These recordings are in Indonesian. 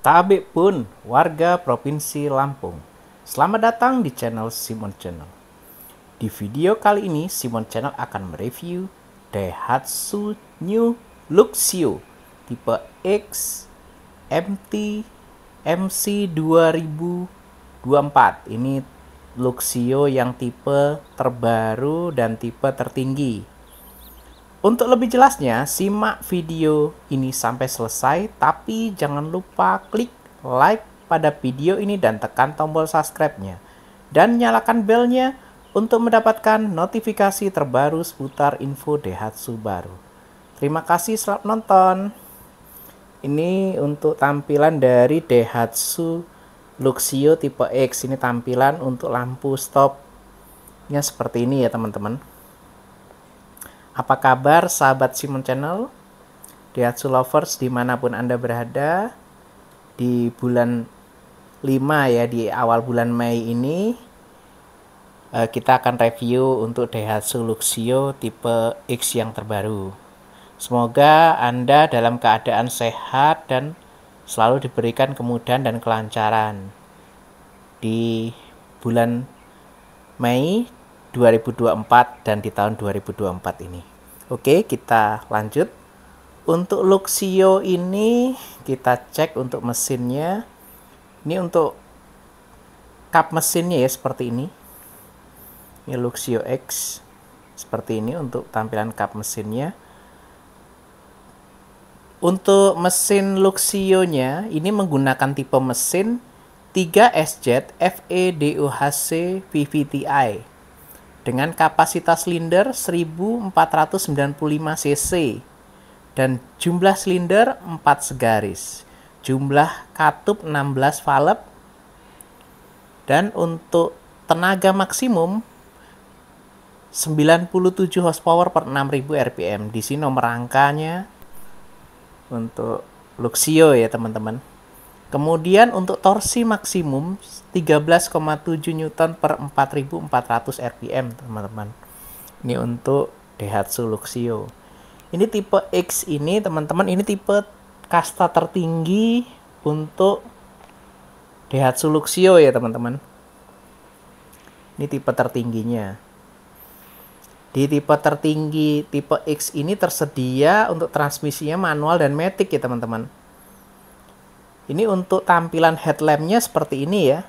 Tabe pun warga Provinsi Lampung. Selamat datang di channel Simon Channel. Di video kali ini Simon Channel akan mereview Daihatsu New Luxio tipe X MT MC 2024. Ini Luxio yang tipe terbaru dan tipe tertinggi untuk lebih jelasnya, simak video ini sampai selesai, tapi jangan lupa klik like pada video ini dan tekan tombol subscribe-nya. Dan nyalakan belnya untuk mendapatkan notifikasi terbaru seputar info Daihatsu baru. Terima kasih selamat nonton. Ini untuk tampilan dari Daihatsu Luxio tipe X. Ini tampilan untuk lampu stopnya seperti ini ya teman-teman. Apa kabar sahabat Simon Channel? Diatsu Lovers dimanapun Anda berada di bulan 5 ya di awal bulan Mei ini eh, kita akan review untuk Daihatsu Luxio tipe X yang terbaru. Semoga Anda dalam keadaan sehat dan selalu diberikan kemudahan dan kelancaran. Di bulan Mei 2024 dan di tahun 2024 ini. Oke, kita lanjut. Untuk Luxio ini kita cek untuk mesinnya. Ini untuk cup mesinnya ya seperti ini. Ini Luxio X seperti ini untuk tampilan cup mesinnya. Untuk mesin Luxio-nya ini menggunakan tipe mesin 3SZ FEDUHC VVTi dengan kapasitas silinder 1495 cc dan jumlah silinder 4 segaris. Jumlah katup 16 valve dan untuk tenaga maksimum 97 horsepower per 6000 rpm. Di sini nomor angkanya untuk Luxio ya teman-teman. Kemudian untuk torsi maksimum 13,7 Newton per 4400 RPM, teman-teman. Ini untuk Daihatsu Luxio. Ini tipe X ini, teman-teman, ini tipe kasta tertinggi untuk Daihatsu Luxio ya, teman-teman. Ini tipe tertingginya. Di tipe tertinggi tipe X ini tersedia untuk transmisinya manual dan matic ya, teman-teman ini untuk tampilan headlampnya seperti ini ya.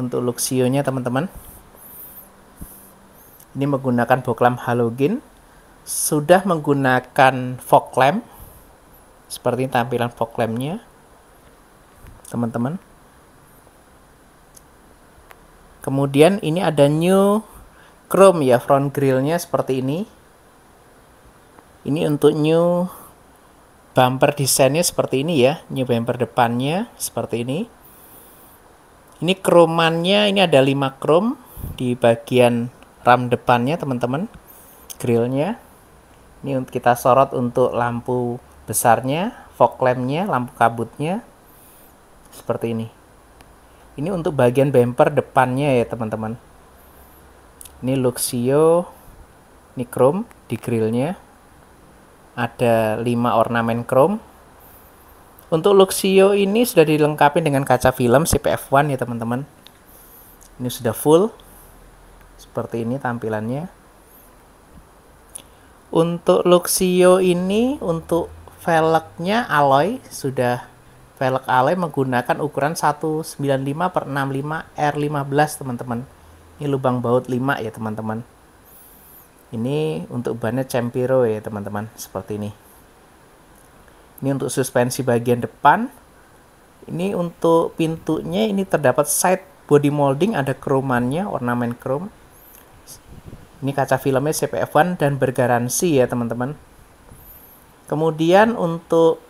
Untuk luxionya e teman-teman. Ini menggunakan boklam halogen. Sudah menggunakan fog lamp. Seperti tampilan fog lampnya, Teman-teman. Kemudian ini ada new chrome ya front grillnya seperti ini. Ini untuk new bumper desainnya seperti ini ya new bumper depannya seperti ini ini kromannya ini ada 5 krom di bagian ram depannya teman-teman grillnya ini untuk kita sorot untuk lampu besarnya fog lampnya lampu kabutnya seperti ini ini untuk bagian bumper depannya ya teman-teman ini Luxio ini chrome di grillnya ada 5 ornamen chrome. Untuk Luxio e ini sudah dilengkapi dengan kaca film CPF1 ya teman-teman. Ini sudah full. Seperti ini tampilannya. Untuk Luxio e ini untuk velgnya alloy sudah velg alloy menggunakan ukuran 195 per 65 R15 teman-teman. Ini lubang baut 5 ya teman-teman ini untuk bannya Cempiro ya teman-teman seperti ini ini untuk suspensi bagian depan ini untuk pintunya ini terdapat side body molding ada kromannya ornamen chrome ini kaca filmnya CPF1 dan bergaransi ya teman-teman kemudian untuk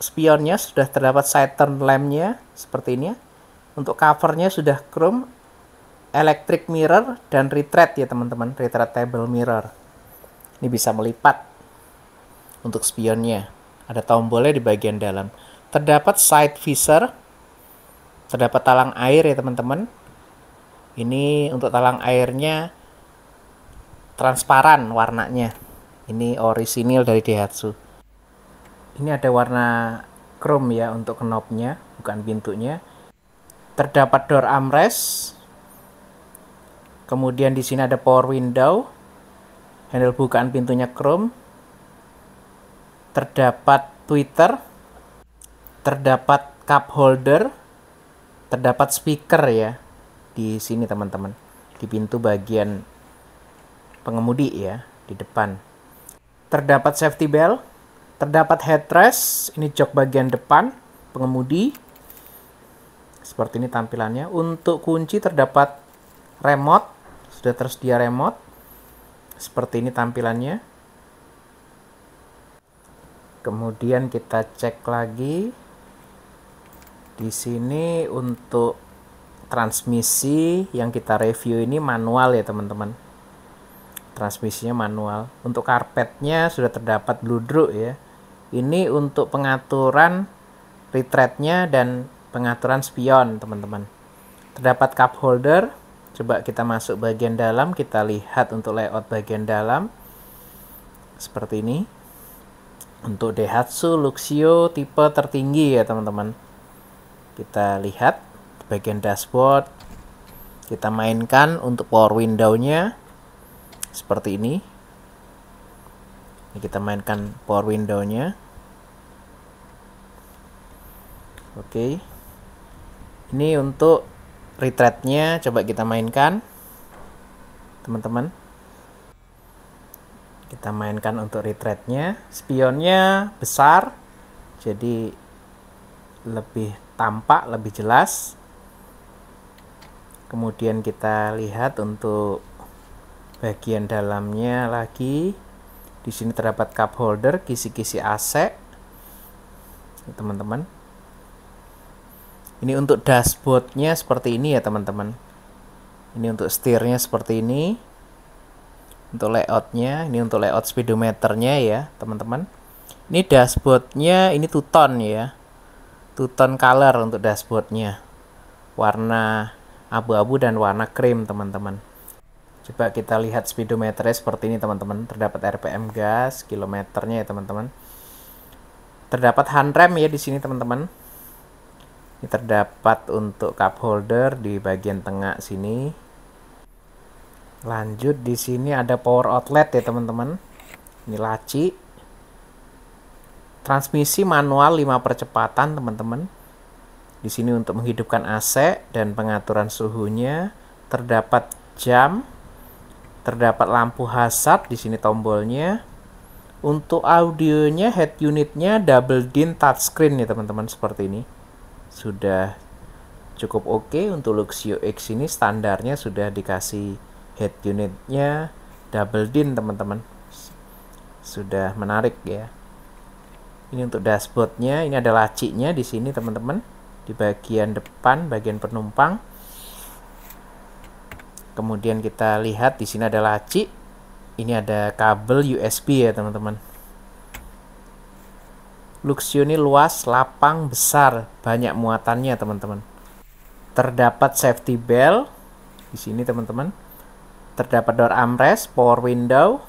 spionnya sudah terdapat side turn lampnya seperti ini ya. untuk covernya sudah chrome electric mirror dan retract ya teman-teman retractable mirror ini bisa melipat untuk spionnya ada tombolnya di bagian dalam terdapat side visor terdapat talang air ya teman-teman ini untuk talang airnya transparan warnanya ini orisinil dari Daihatsu ini ada warna chrome ya untuk knobnya bukan pintunya terdapat door armrest Kemudian di sini ada power window. Handle bukaan pintunya Chrome. Terdapat Twitter. Terdapat cup holder. Terdapat speaker ya. Di sini teman-teman. Di pintu bagian pengemudi ya. Di depan. Terdapat safety belt. Terdapat headrest. Ini jok bagian depan. Pengemudi. Seperti ini tampilannya. Untuk kunci terdapat remote sudah tersedia remote. Seperti ini tampilannya. Kemudian kita cek lagi. Di sini untuk transmisi yang kita review ini manual ya teman-teman. Transmisinya manual. Untuk karpetnya sudah terdapat bludru ya. Ini untuk pengaturan retreadnya dan pengaturan spion teman-teman. Terdapat cup holder, Coba kita masuk bagian dalam, kita lihat untuk layout bagian dalam. Seperti ini. Untuk Daihatsu Luxio tipe tertinggi ya teman-teman. Kita lihat bagian dashboard. Kita mainkan untuk power window-nya. Seperti ini. ini kita mainkan power window-nya. Oke. Ini untuk retretnya coba kita mainkan teman-teman kita mainkan untuk retretnya spionnya besar jadi lebih tampak lebih jelas kemudian kita lihat untuk bagian dalamnya lagi di sini terdapat cup holder kisi-kisi AC e teman-teman ini untuk dashboardnya seperti ini ya teman-teman ini untuk setirnya seperti ini untuk layoutnya ini untuk layout speedometernya ya teman-teman ini dashboardnya ini two tone ya two tone color untuk dashboardnya warna abu-abu dan warna krim teman-teman coba kita lihat speedometernya seperti ini teman-teman terdapat RPM gas kilometernya ya teman-teman terdapat hand rem ya di sini teman-teman ini terdapat untuk cup holder di bagian tengah sini. Lanjut di sini ada power outlet ya teman-teman. Ini laci. Transmisi manual 5 percepatan teman-teman. Di sini untuk menghidupkan AC dan pengaturan suhunya. Terdapat jam. Terdapat lampu hazard di sini tombolnya. Untuk audionya, head unitnya double DIN touchscreen ya teman-teman seperti ini sudah cukup oke okay untuk Luxio X ini standarnya sudah dikasih head unitnya double din teman-teman sudah menarik ya ini untuk dashboardnya ini ada laciknya di sini teman-teman di bagian depan bagian penumpang kemudian kita lihat di sini ada laci ini ada kabel USB ya teman-teman Luxio ini luas, lapang, besar, banyak muatannya teman-teman. Terdapat safety belt di sini teman-teman. Terdapat door armrest, power window.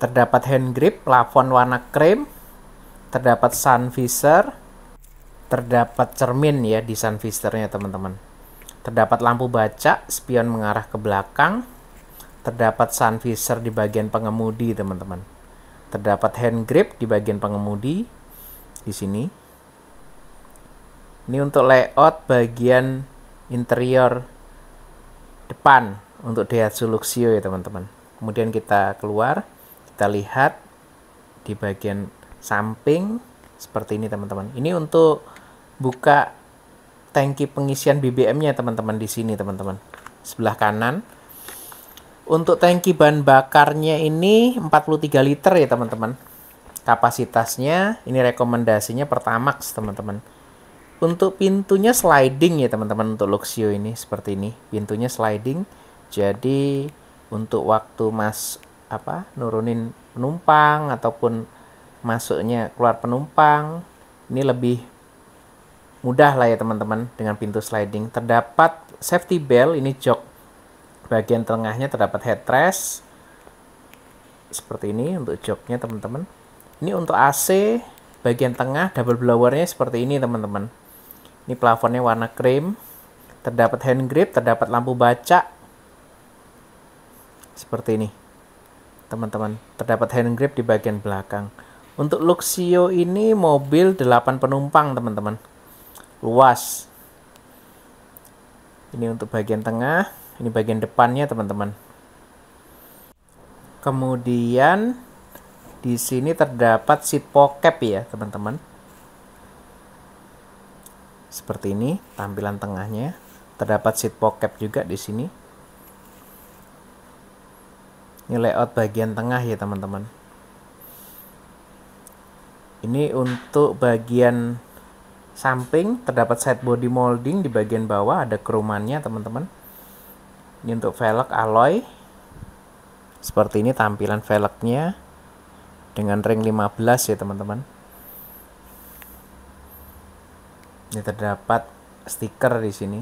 Terdapat hand grip, plafon warna krem. Terdapat sun visor. Terdapat cermin ya di sun visornya teman-teman. Terdapat lampu baca, spion mengarah ke belakang. Terdapat sun visor di bagian pengemudi teman-teman Terdapat hand grip di bagian pengemudi di sini. Ini untuk layout bagian interior depan untuk Daihatsu Luxio ya teman-teman. Kemudian kita keluar, kita lihat di bagian samping seperti ini teman-teman. Ini untuk buka tangki pengisian BBM-nya teman-teman di sini teman-teman. Sebelah kanan untuk tangki bahan bakarnya ini 43 liter ya teman-teman. Kapasitasnya ini rekomendasinya Pertamax teman-teman. Untuk pintunya sliding ya teman-teman untuk Luxio ini seperti ini. Pintunya sliding. Jadi untuk waktu Mas apa nurunin penumpang ataupun masuknya keluar penumpang ini lebih mudah lah ya teman-teman dengan pintu sliding. Terdapat safety belt ini jok bagian tengahnya terdapat headrest seperti ini untuk joknya teman-teman ini untuk AC bagian tengah double blowernya seperti ini teman-teman ini plafonnya warna krim terdapat hand grip terdapat lampu baca seperti ini teman-teman terdapat hand grip di bagian belakang untuk Luxio ini mobil 8 penumpang teman-teman luas ini untuk bagian tengah ini bagian depannya teman-teman. Kemudian di sini terdapat si pocket ya teman-teman. Seperti ini tampilan tengahnya. Terdapat seat pocket juga di sini. Ini layout bagian tengah ya teman-teman. Ini untuk bagian samping terdapat side body molding di bagian bawah ada kerumannya teman-teman ini untuk velg alloy seperti ini tampilan velgnya dengan ring 15 ya teman-teman ini terdapat stiker di sini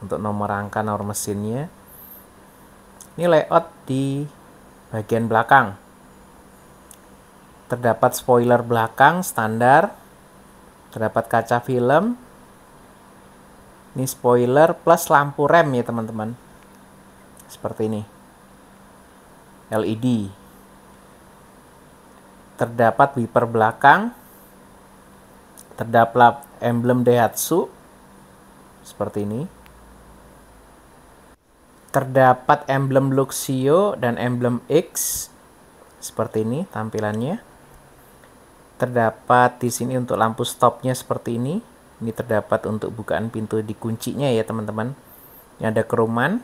untuk nomor rangka nomor mesinnya ini layout di bagian belakang terdapat spoiler belakang standar terdapat kaca film ini spoiler plus lampu rem ya teman-teman seperti ini. LED. Terdapat wiper belakang, terdapat emblem Daihatsu seperti ini. Terdapat emblem Luxio dan emblem X seperti ini tampilannya. Terdapat di sini untuk lampu stopnya seperti ini. Ini terdapat untuk bukaan pintu dikuncinya ya teman-teman. Ini ada keruman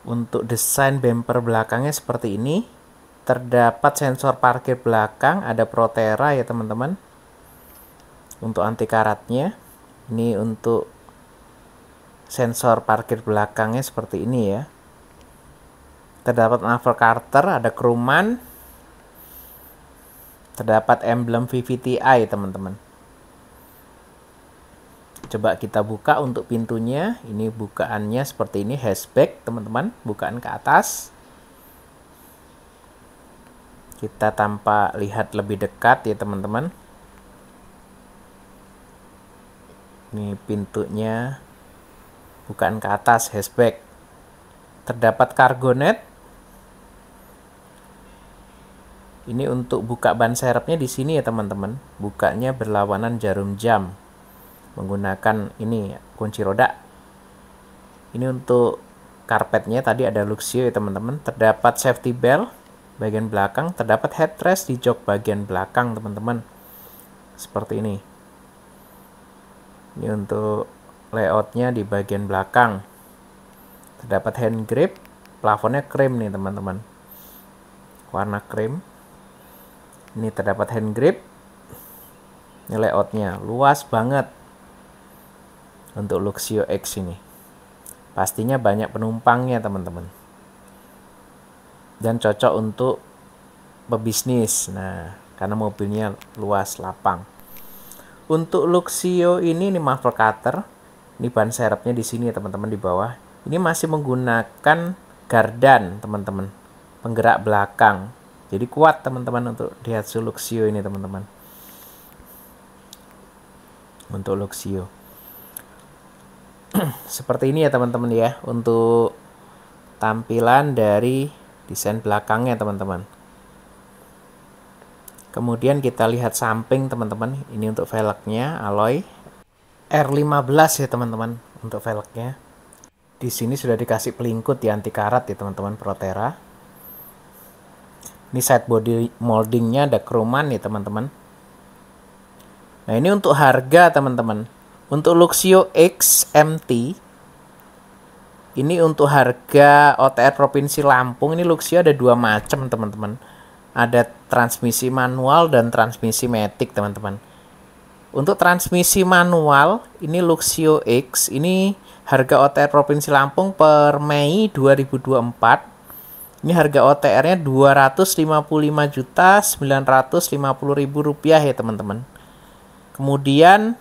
untuk desain bumper belakangnya seperti ini. Terdapat sensor parkir belakang, ada Protera ya teman-teman. Untuk anti karatnya. Ini untuk sensor parkir belakangnya seperti ini ya. Terdapat Naval Carter, ada keruman. Terdapat emblem VVTi teman-teman coba kita buka untuk pintunya ini bukaannya seperti ini hatchback teman-teman bukaan ke atas kita tanpa lihat lebih dekat ya teman-teman ini pintunya bukaan ke atas hatchback terdapat net ini untuk buka ban serepnya di sini ya teman-teman bukanya berlawanan jarum jam menggunakan ini kunci roda ini untuk karpetnya tadi ada Luxio ya teman-teman terdapat safety belt bagian belakang terdapat headrest di jok bagian belakang teman-teman seperti ini ini untuk layoutnya di bagian belakang terdapat hand grip plafonnya krim nih teman-teman warna krim ini terdapat hand grip ini layoutnya luas banget untuk Luxio X ini. Pastinya banyak penumpangnya teman-teman. Dan cocok untuk pebisnis. Nah, karena mobilnya luas lapang. Untuk Luxio ini ini muffler cutter. Ini ban serepnya di sini ya, teman-teman di bawah. Ini masih menggunakan gardan teman-teman. Penggerak belakang. Jadi kuat teman-teman untuk Daihatsu Luxio ini teman-teman. Untuk Luxio. seperti ini ya teman-teman ya untuk tampilan dari desain belakangnya teman-teman kemudian kita lihat samping teman-teman ini untuk velgnya alloy R15 ya teman-teman untuk velgnya di sini sudah dikasih pelingkut di anti karat ya teman-teman Protera ini side body moldingnya ada keruman ya teman-teman nah ini untuk harga teman-teman untuk Luxio XMT ini untuk harga OTR Provinsi Lampung ini Luxio ada dua macam teman-teman. Ada transmisi manual dan transmisi matic teman-teman. Untuk transmisi manual ini Luxio X ini harga OTR Provinsi Lampung per Mei 2024 ini harga OTR-nya 255.950.000 rupiah ya teman-teman. Kemudian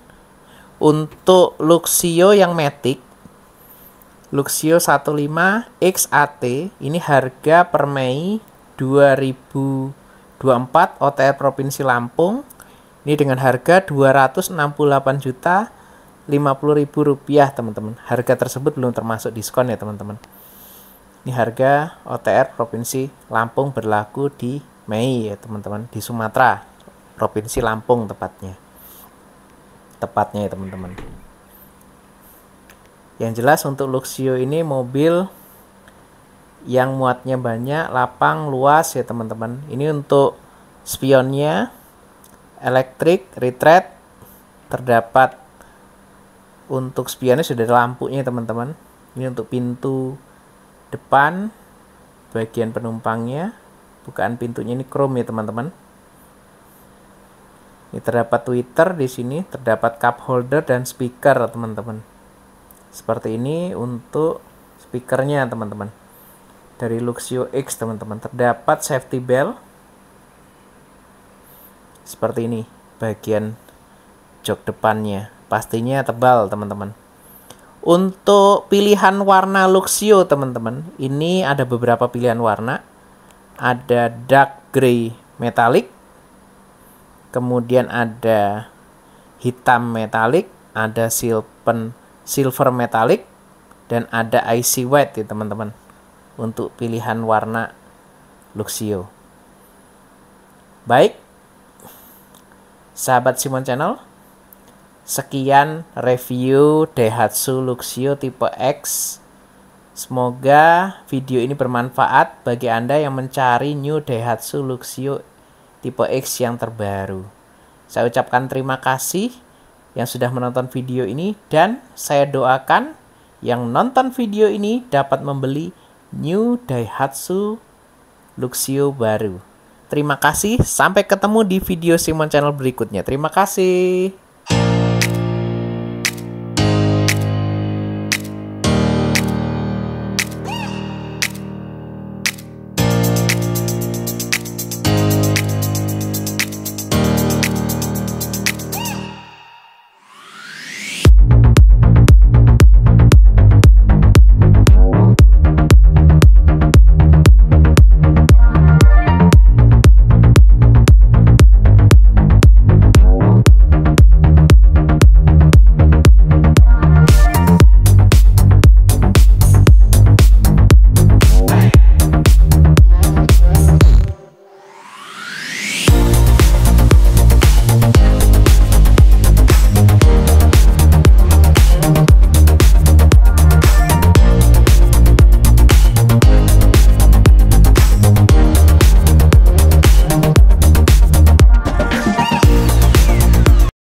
untuk Luxio yang Matic, Luxio 15 XAT, ini harga per Mei 2024 OTR Provinsi Lampung. Ini dengan harga 268 juta 50 ribu rupiah teman-teman. Harga tersebut belum termasuk diskon ya teman-teman. Ini harga OTR Provinsi Lampung berlaku di Mei ya teman-teman di Sumatera, Provinsi Lampung tepatnya tepatnya ya teman-teman yang jelas untuk Luxio ini mobil yang muatnya banyak lapang luas ya teman-teman ini untuk spionnya elektrik retret terdapat untuk spionnya sudah ada lampunya teman-teman ini untuk pintu depan bagian penumpangnya bukaan pintunya ini chrome ya teman-teman ini terdapat tweeter di sini, terdapat cup holder dan speaker, teman-teman. Seperti ini untuk speakernya, teman-teman. Dari Luxio X, teman-teman. Terdapat safety belt. Seperti ini, bagian jok depannya. Pastinya tebal, teman-teman. Untuk pilihan warna Luxio, teman-teman. Ini ada beberapa pilihan warna. Ada dark grey metallic kemudian ada hitam metalik, ada silpen, silver metalik, dan ada icy white ya teman-teman untuk pilihan warna Luxio. Baik, sahabat Simon Channel, sekian review Daihatsu Luxio tipe X. Semoga video ini bermanfaat bagi Anda yang mencari new Daihatsu Luxio tipe X yang terbaru. Saya ucapkan terima kasih yang sudah menonton video ini dan saya doakan yang nonton video ini dapat membeli New Daihatsu Luxio baru. Terima kasih, sampai ketemu di video Simon Channel berikutnya. Terima kasih.